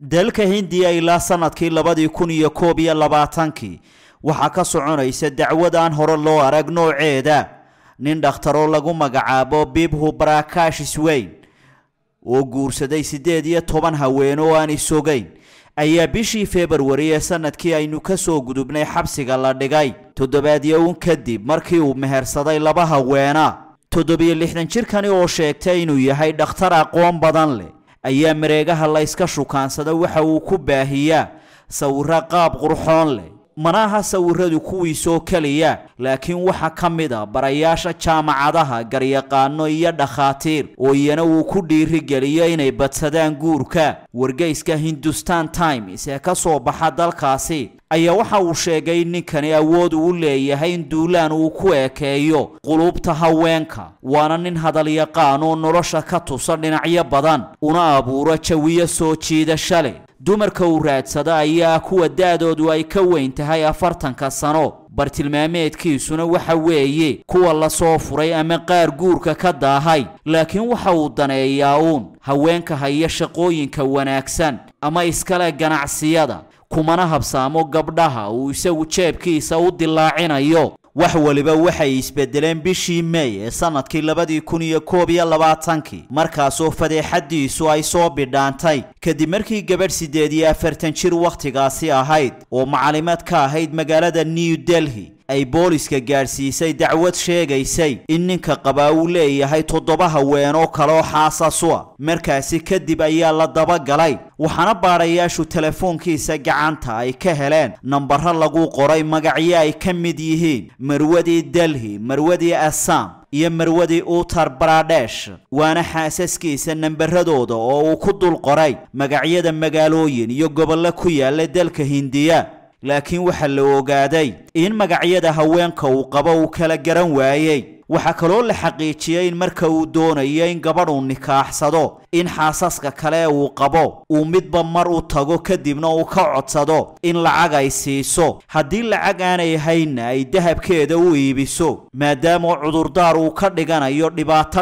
dalka hindiya ilaa sannadkii labadii kun iyo koob iyo labaatankii waxaa ka soconaysa dacwadaan hore loo arag nooceeda nin dhakhtaroo lagu magacaabo bibhu barakash swayn oo guursaday siddeed iyo toban haween oo aan isogayn ayaa bishii februari ee sanadkii aynu ka soo gudubnay xabsiga la dhigay toddobaadyo uun kadib markii uu mehersaday laba haweena toddobiyo lixdan jirkani oo sheegtay inuu yahay dhakhtar aqoon badan leh ayaa mareegaha layska shukaansada waxa uu ku baahiyaa sawiro qaab qurxoon leh mana aha sawiradu soo keliya laakiin waxa ka mid a ah barayaasha jaamacadaha garyaqaano iyo dhakhaatiir oo iyana uu ku dhiirigeliyo inay badsadaan guurka wargeyska hindustan times ee ka soo baxa dalkaasi ayaa waxa uu sheegay ninkani awood uu leeyahay in duulaan uu ku ekeeyo qulubta haweenka waana nin hadalyaqaan oo nolosha ka tusa dhinacyo badan una abuuro jawiyo soo jiidasha leh dumarka uu raadsada ayaa kuwa da'doodu ay ka weyn tahay afartanka sano bartilmaameedkiisuna waxa weeye kuwa la soo furay ama qaar guurka ka daahay laakiin waxa uu daneeyaa uun haweenka haya shaqooyinka wanaagsan ama iskale ganacsiyada kumana habsaamo gabdhaha uu isagu jeebkiisa u dilaacinayo wax waliba waxay isbedeleen bishii mey ee sannadkii labadii kun iyo koob iyo labaatankii markaasoo fadeexadiisu ay soo bidhaantay kadib markii gabadh siddeed iyo afartan jir wakhtigaasi ahayd oo macalimad ka ahayd magaalada new delhi ay booliska gaadhsiisay dacwad sheegaysay in ninka qabaa uu leeyahay toddoba haweenoo kaleoo xaasasu a markaasi kadib ayaa la dabagalay waxaana baadhayaashu telefoonkiisa gacanta ay ka heleen nambarro lagu qoray magacyo ay ka mid yihiin marwadii delhi marwadii assam iyo marwadii utar baradesh waana xaasaskiisa nambaradooda oo uu ku dul qoray magacyada magaalooyin iyo gobollo ku yaalla dalka hindiya laakiin waxaa la ogaaday in magacyada haweenka uu qabo uu kala garan waayey waxaa kaloo la xaqiijiyey in marka uu doonayo in gabadh uu nikaaxsado in xaasaska kale uu qabo uu midba mar u tago kadibna uu ka codsado in lacag ay siiso haddii lacag aanay hayna ay dahabkeeda u iibiso maadaama cudurdaar uu ka dhiganayo dhibaato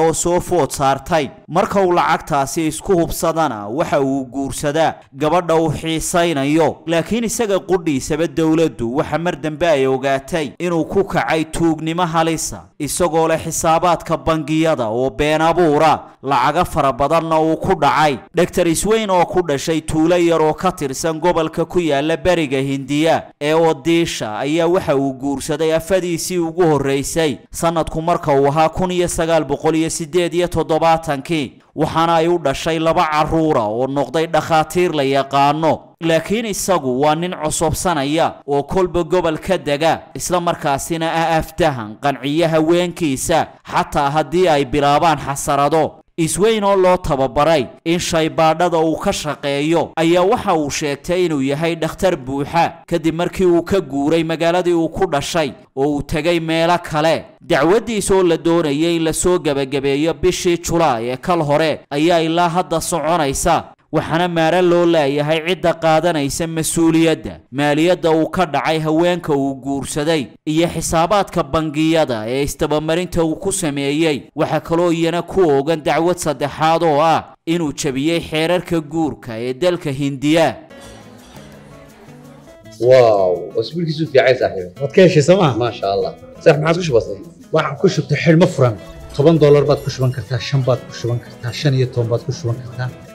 oo soo food saartay marka uu lacagtaasi isku hubsadana waxa uu guursadaa gabadha uu xiisaynayo laakiin isaga qudhiisaba dowladdu waxa mar dambe ay ogaatay inuu ku kacay tuugnimo halisa isagoo leh xisaabaadka bangiyada oo been abuura lacaga fara badanna uu ku dhacay dhegtar isweyn oo ku dhashay tuulo yar oo ka tirsan gobolka ku yaalla beriga hindiya ee odiisha ayaa waxa uu guursaday afadiisii ugu horraysay sannadku marka uu ahaa kun iyo sagaal boqol iyo siddeed iyo toddobaatankii waxaana ay u dhashay laba carruura oo noqday dhakhaatiir la yaqaano laakiin isagu waa nin cosobsanaya oo kolba gobol ka dega isla markaasina ah aftahan qanciya haweenkiisa xataa haddii ay bilaabaan xasarado isweyn oo loo tababaray in shaybaadhada uu ka shaqeeyo ayaa waxa uu sheegtay inuu yahay dhakhtar buuxa kadib markii uu ka guuray magaaladii uu ku dhashay oo uu tegay meelo kale dacwaddiis la doonayay in lasoo gebagabeeyo bishii julaay ee kal hore ayaa ilaa hadda soconaysa waxaana maara loo leeyahay cidda qaadanaysa mas-uuliyadda maaliyadda uu ka dhacay haweenka uu guursaday iyo xisaabaadka bangiyada ee istabamarinta uu ku sameeyey waxaa kaloo iyana ku oogan dacwad saddexaad oo ah inuu jabiyey xeerarka guurka ee dalka hindiya واو ku shubtay xilmo furan toban doolar baad ku shuban kartaa shan baad ku shuban kartaa shan iyo toban baad ku shuban kartaa